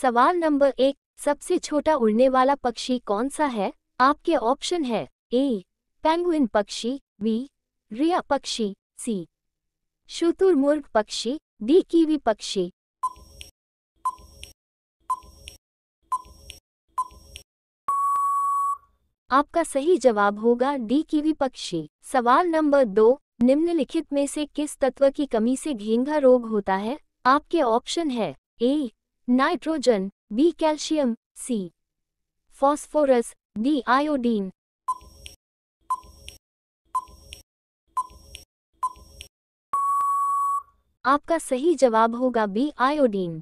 सवाल नंबर एक सबसे छोटा उड़ने वाला पक्षी कौन सा है आपके ऑप्शन है ए पेंगुइन पक्षी बी रिया पक्षी सी शुतुरमुर्ग पक्षी डी कीवी पक्षी आपका सही जवाब होगा डी कीवी पक्षी सवाल नंबर दो निम्नलिखित में से किस तत्व की कमी से घेंघा रोग होता है आपके ऑप्शन है A nitrogen B calcium C phosphorus D iodine आपका सही जवाब होगा बी आयोडीन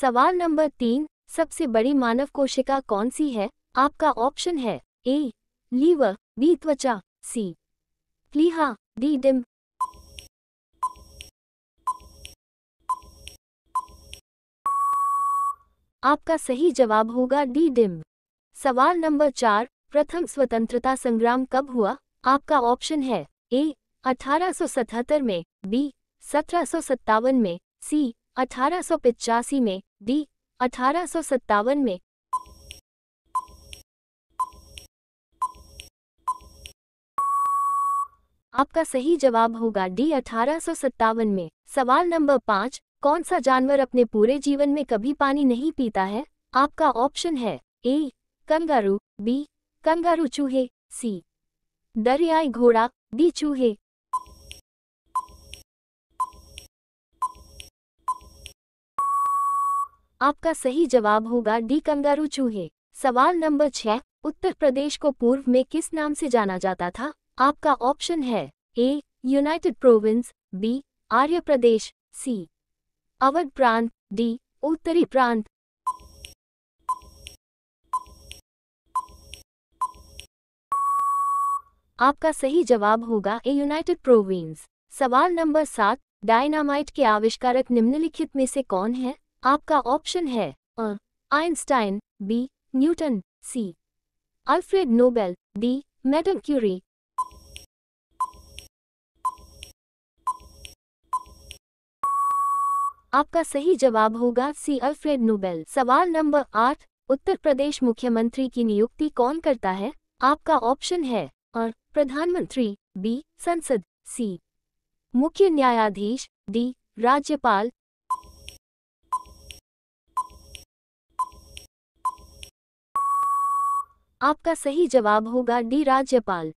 सवाल नंबर तीन सबसे बड़ी मानव कोशिका कौन सी है आपका ऑप्शन है ए लीवर बी त्वचा सी प्लीहा डी डिम्ब आपका सही जवाब होगा डी डिम सवाल नंबर चार प्रथम स्वतंत्रता संग्राम कब हुआ आपका ऑप्शन है ए 1877 में बी सत्रह में सी अठारह में डी अठारह में आपका सही जवाब होगा डी अठारह में सवाल नंबर पाँच कौन सा जानवर अपने पूरे जीवन में कभी पानी नहीं पीता है आपका ऑप्शन है ए कंगारू बी कंगारू चूहे सी दरियाई घोड़ा डी चूहे आपका सही जवाब होगा डी कंगारू चूहे सवाल नंबर छह उत्तर प्रदेश को पूर्व में किस नाम से जाना जाता था आपका ऑप्शन है A United Province B Arya Pradesh C Awadh प्रांत डी उत्तरी प्रांत आपका सही जवाब होगा ए यूनाइटेड प्रोविंस सवाल नंबर सात डायनामाइट के आविष्कारक निम्नलिखित में से कौन है आपका ऑप्शन है अ Einstein B Newton C Alfred Nobel D madam Curie आपका सही जवाब होगा सी अल्फ्रेड नोबेल सवाल नंबर आठ उत्तर प्रदेश मुख्यमंत्री की नियुक्ति कौन करता है आपका ऑप्शन है और प्रधानमंत्री बी संसद सी मुख्य न्यायाधीश डी राज्यपाल आपका सही जवाब होगा डी राज्यपाल